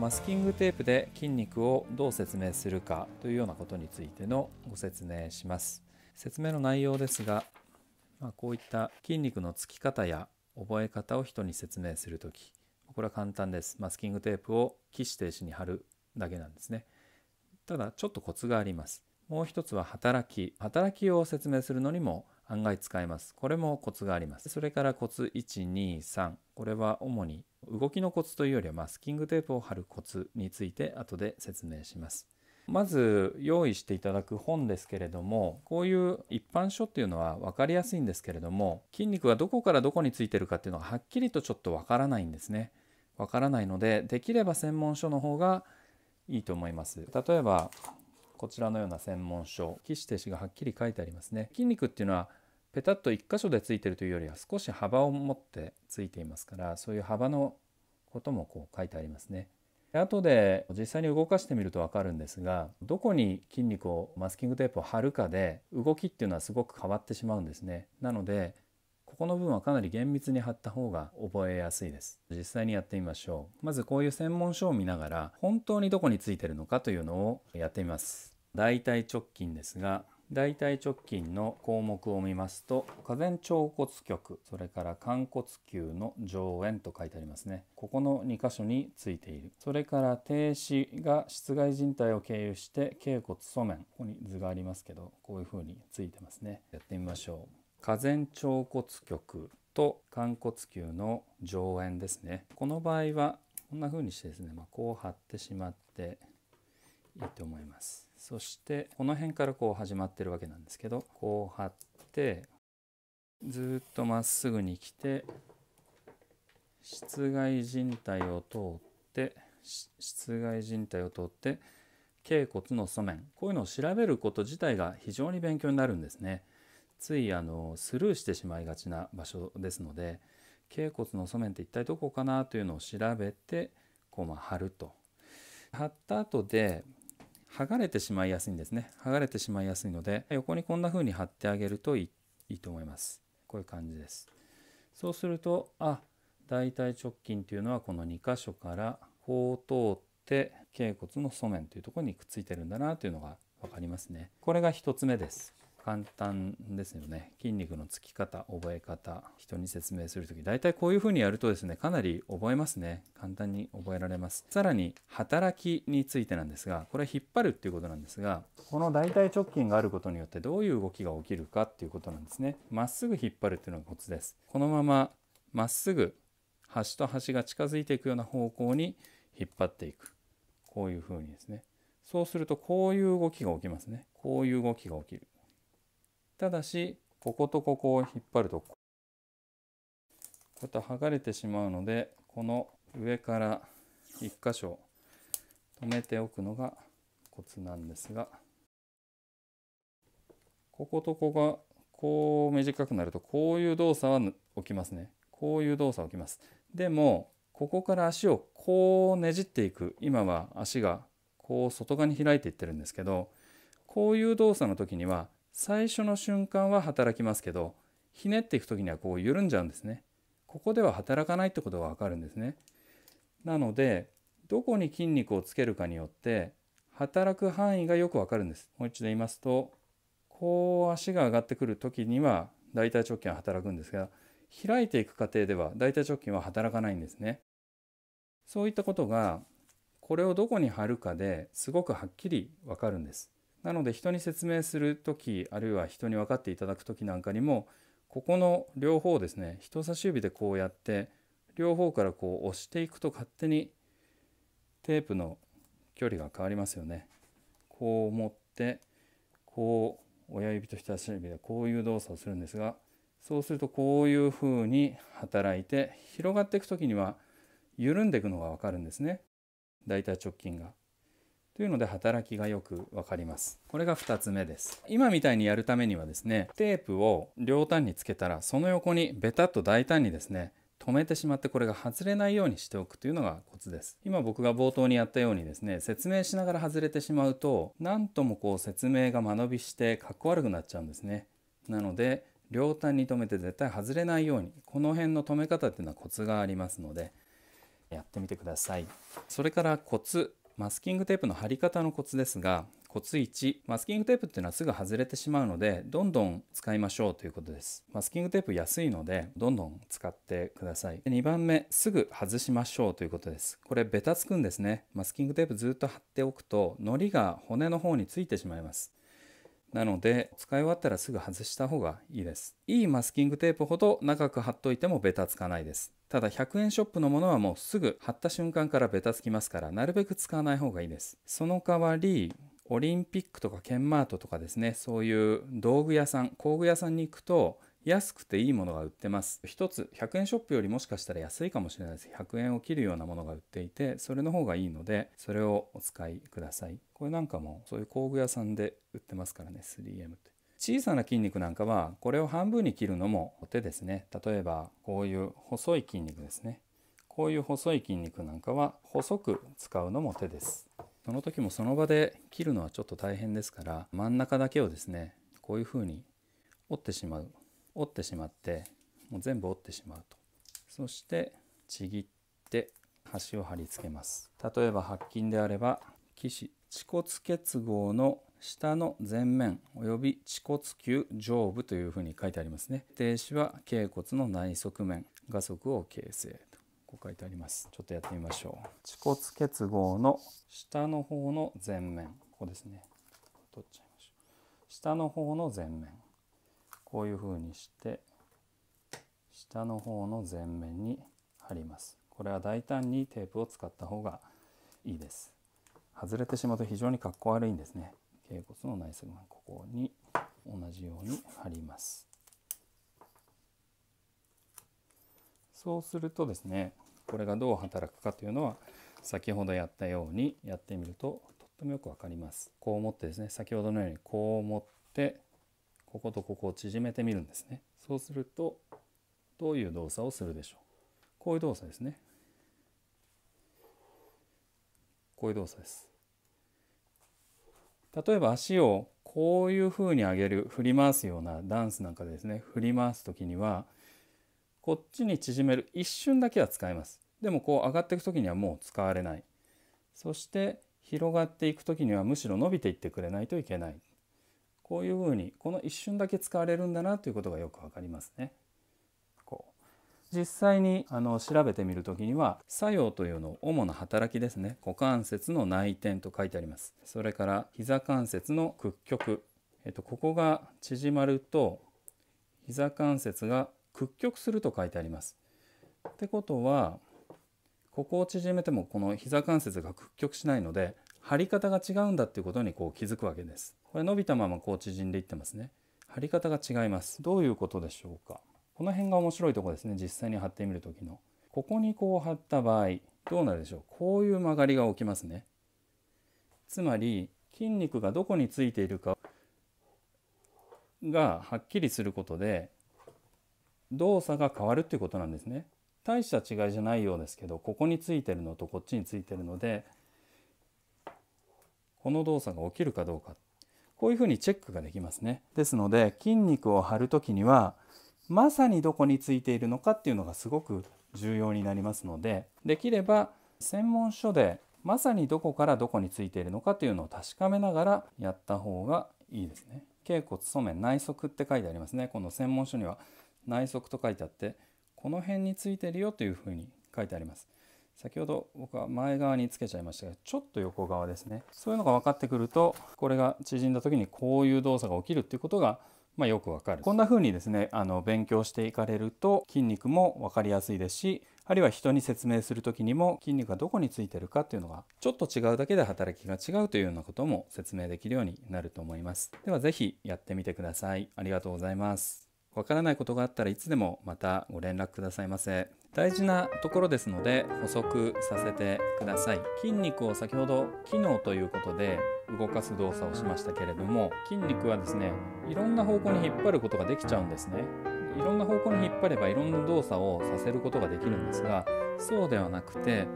マスキングテープで筋肉をどう説明するかというようなことについてのご説明します説明の内容ですが、まあ、こういった筋肉のつき方や覚え方を人に説明するときこれは簡単ですマスキングテープを起死停止に貼るだけなんですねただちょっとコツがありますもう一つは働き働きを説明するのにも案外使えますこれもコツがありますそれからコツ123これは主に動きのコツというよりはマスキングテープを貼るコツについて後で説明します。まず用意していただく本ですけれどもこういう一般書っていうのは分かりやすいんですけれども筋肉がどこからどこについてるかっていうのがはっきりとちょっと分からないんですね。分からないのでできれば専門書の方がいいと思います。例えばこちらのような専門書、起士手止がはっきり書いてありますね。筋肉っていうのはペタッと1箇所でついてるというよりは少し幅を持ってついていますからそういう幅のこともこう書いてありますね。後で実際に動かしてみると分かるんですがどこに筋肉をマスキングテープを貼るかで動きっていうのはすごく変わってしまうんですね。なのでここの部分はかなり厳密に貼った方が覚えやすいです。実際にやってみましょう。まずこういう専門書を見ながら本当にどこについてるのかというのをやってみます。大腿直近ですが大腿直近の項目を見ますと下前腸骨局それから寛骨球の上縁と書いてありますねここの2箇所についているそれから停止が室外靭帯を経由して頸骨素面ここに図がありますけどこういう風についてますねやってみましょう下前腸骨局と寛骨球の上縁ですねこの場合はこんな風にしてですね、まあ、こう貼ってしまっていいと思いますそしてこの辺からこう始まってるわけなんですけどこう張ってずっとまっすぐに来て室外人帯を通って室外人帯を通って頸骨の素面こういうのを調べること自体が非常に勉強になるんですねついあのスルーしてしまいがちな場所ですので頸骨の素面って一体どこかなというのを調べてこうまあ貼ると貼った後で剥がれてしまいやすいんですね剥がれてしまいやすいので横にこんな風に貼ってあげるといいいいと思いますこういう感じですそうするとあ大腿直筋というのはこの2箇所からこう通って脛骨の素面というところにくっついてるんだなというのが分かりますねこれが1つ目です簡単ですよね筋肉のつき方覚え方人に説明する時大体こういう風にやるとですねかなり覚えますね簡単に覚えられますさらに働きについてなんですがこれは引っ張るっていうことなんですがこの大腿直筋があることによってどういう動きが起きるかっていうことなんですねまっすぐ引っ張るっていうのがコツですこのまままっすぐ端と端が近づいていくような方向に引っ張っていくこういう風にですねそうするとこういう動きが起きますねこういう動きが起きるただしこことここを引っ張るとこうやって剥がれてしまうのでこの上から1箇所止めておくのがコツなんですがこことここがこう短くなるとこういう動作は起きますねこういう動作起きますでもここから足をこうねじっていく今は足がこう外側に開いていってるんですけどこういう動作の時には最初の瞬間は働きますけどひねっていく時にはこう緩んじゃうんですね。ここでは働かないってことがわかるんですね。なのでどこに筋肉をつけるかによって働く範囲がよくわかるんです。もう一度言いますとこう足が上がってくる時には大腿直筋は働くんですが開いていく過程では大腿直筋は働かないんですね。そういったことがこれをどこに貼るかですごくはっきりわかるんです。なので人に説明する時あるいは人に分かっていただく時なんかにもここの両方ですね人差し指でこうやって両方からこう押していくと勝手にテープの距離が変わりますよね。こう持ってこう親指と人差し指でこういう動作をするんですがそうするとこういうふうに働いて広がっていく時には緩んでいくのが分かるんですね大体直筋が。というので働きがよくわかります。これが2つ目です。今みたいにやるためにはですね、テープを両端につけたら、その横にベタっと大胆にですね、止めてしまってこれが外れないようにしておくというのがコツです。今僕が冒頭にやったようにですね、説明しながら外れてしまうと、何ともこう説明が間延びしてかっこ悪くなっちゃうんですね。なので、両端に留めて絶対外れないように、この辺の留め方っていうのはコツがありますので、やってみてください。それからコツマスキングテープの貼り方のコツですがコツ1マスキングテープっていうのはすぐ外れてしまうのでどんどん使いましょうということですマスキングテープ安いのでどんどん使ってください2番目すぐ外しましょうということですこれベタつくんですねマスキングテープずっと貼っておくと糊が骨の方についてしまいますなので使い終わったらすぐ外した方がいいです。いいマスキングテープほど長く貼っといてもベタつかないです。ただ100円ショップのものはもうすぐ貼った瞬間からベタつきますからなるべく使わない方がいいです。その代わりオリンピックとかケンマートとかですねそういう道具屋さん工具屋さんに行くと安くていいものが売ってます。一つ100円ショップよりもしかしたら安いかもしれないです。100円を切るようなものが売っていて、それの方がいいので、それをお使いください。これなんかもそういう工具屋さんで売ってますからね、3M って。小さな筋肉なんかは、これを半分に切るのも手ですね。例えば、こういう細い筋肉ですね。こういう細い筋肉なんかは、細く使うのも手です。その時もその場で切るのはちょっと大変ですから、真ん中だけをですね、こういう風に折ってしまう折ってしまってもう全部折ってしまうとそしてちぎって端を貼り付けます例えば白金であれば起士恥骨結合の下の前面及び恥骨球上部というふうに書いてありますね停止は頸骨の内側面画側を形成とこう書いてありますちょっとやってみましょう恥骨結合の下の方の前面ここですね取っちゃいましょう下の方の前面こういうふうにして下の方の前面に貼りますこれは大胆にテープを使った方がいいです外れてしまうと非常にかっこ悪いんですね頸骨の内側ここに同じように貼りますそうするとですねこれがどう働くかというのは先ほどやったようにやってみるととってもよくわかりますこう思ってですね先ほどのようにこう持ってこことここを縮めてみるんですねそうするとどういう動作をするでしょうこういう動作ですねこういう動作です例えば足をこういうふうに上げる振り回すようなダンスなんかでですね振り回す時にはこっちに縮める一瞬だけは使えますでもこう上がっていく時にはもう使われないそして広がっていく時にはむしろ伸びていってくれないといけないこういうふうにこの一瞬だけ使われるんだなということがよくわかりますね。こう実際にあの調べてみる時には作用というのを主な働きですね股関節の内転と書いてありますそれから膝関節の屈曲、えっと、ここが縮まると膝関節が屈曲すると書いてあります。ってことはここを縮めてもこの膝関節が屈曲しないので張り方が違うんだっていうことにこう気づくわけです。これ伸びたままこう縮んでいってますね貼り方が違いますどういうことでしょうかこの辺が面白いとこですね実際に貼ってみる時のここにこう貼った場合どうなるでしょうこういう曲がりが起きますねつまり筋肉がどこについているかがはっきりすることで動作が変わるっていうことなんですね大した違いじゃないようですけどここについてるのとこっちについてるのでこの動作が起きるかどうかこういうふうにチェックができますね。ですので筋肉を張る時にはまさにどこについているのかっていうのがすごく重要になりますのでできれば専門書でまさにどこからどこについているのかっていうのを確かめながらやった方がいいですね。頸骨素面内側って書いてありますね。この専門書には内側と書いてあってこの辺についてるよというふうに書いてあります。先ほど僕は前側につけちゃいましたがちょっと横側ですねそういうのが分かってくるとこれが縮んだ時にこういう動作が起きるっていうことがまあ、よくわかるこんな風にですねあの勉強していかれると筋肉も分かりやすいですしあるいは人に説明する時にも筋肉がどこについてるかっていうのがちょっと違うだけで働きが違うというようなことも説明できるようになると思いますでは是非やってみてくださいありがとうございますわからないことがあったらいつでもまたご連絡くださいませ。大事なところですので補足させてください。筋肉を先ほど機能ということで動かす動作をしましたけれども筋肉はですねいろんな方向に引っ張ることができちゃうんですね。いろんな方向に引っ張ればいろんな動作をさせることができるんですがそうではなくて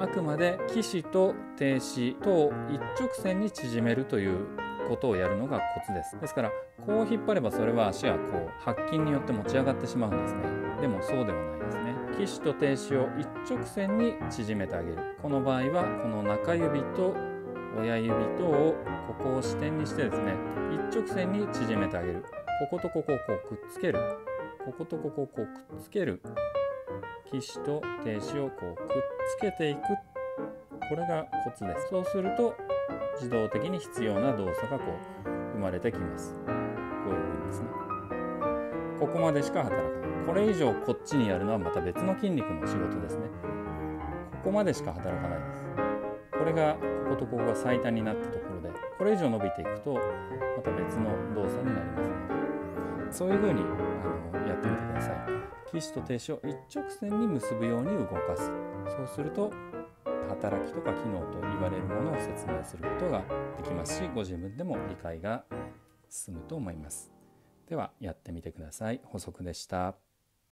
あくまで起止と停止と一直線に縮めるということをやるのがコツですですからこう引っ張ればそれは足はこう白筋によって持ち上がってしまうんですねでもそうではないですね起死と停止を一直線に縮めてあげるこの場合はこの中指と親指とをここを支点にしてですね一直線に縮めてあげるこことここをこうくっつけるこことここをこうくっつける起死と停止をこうくっつけていくこれがコツですそうすると自動的に必要な動作がこう生まれてきますこういうふうにですねここまでしか働かないこれ以上こっちにやるのはまた別の筋肉の仕事ですねここまでしか働かないですこれがこことここが最短になったところでこれ以上伸びていくとまた別の動作になりますのでそういうふうにあのやってみてください起死と停止を一直線に結ぶように動かすそうすると働きとか機能と言われるものを説明することができますしご自分でも理解が進むと思います。ではやってみてください。補足でした。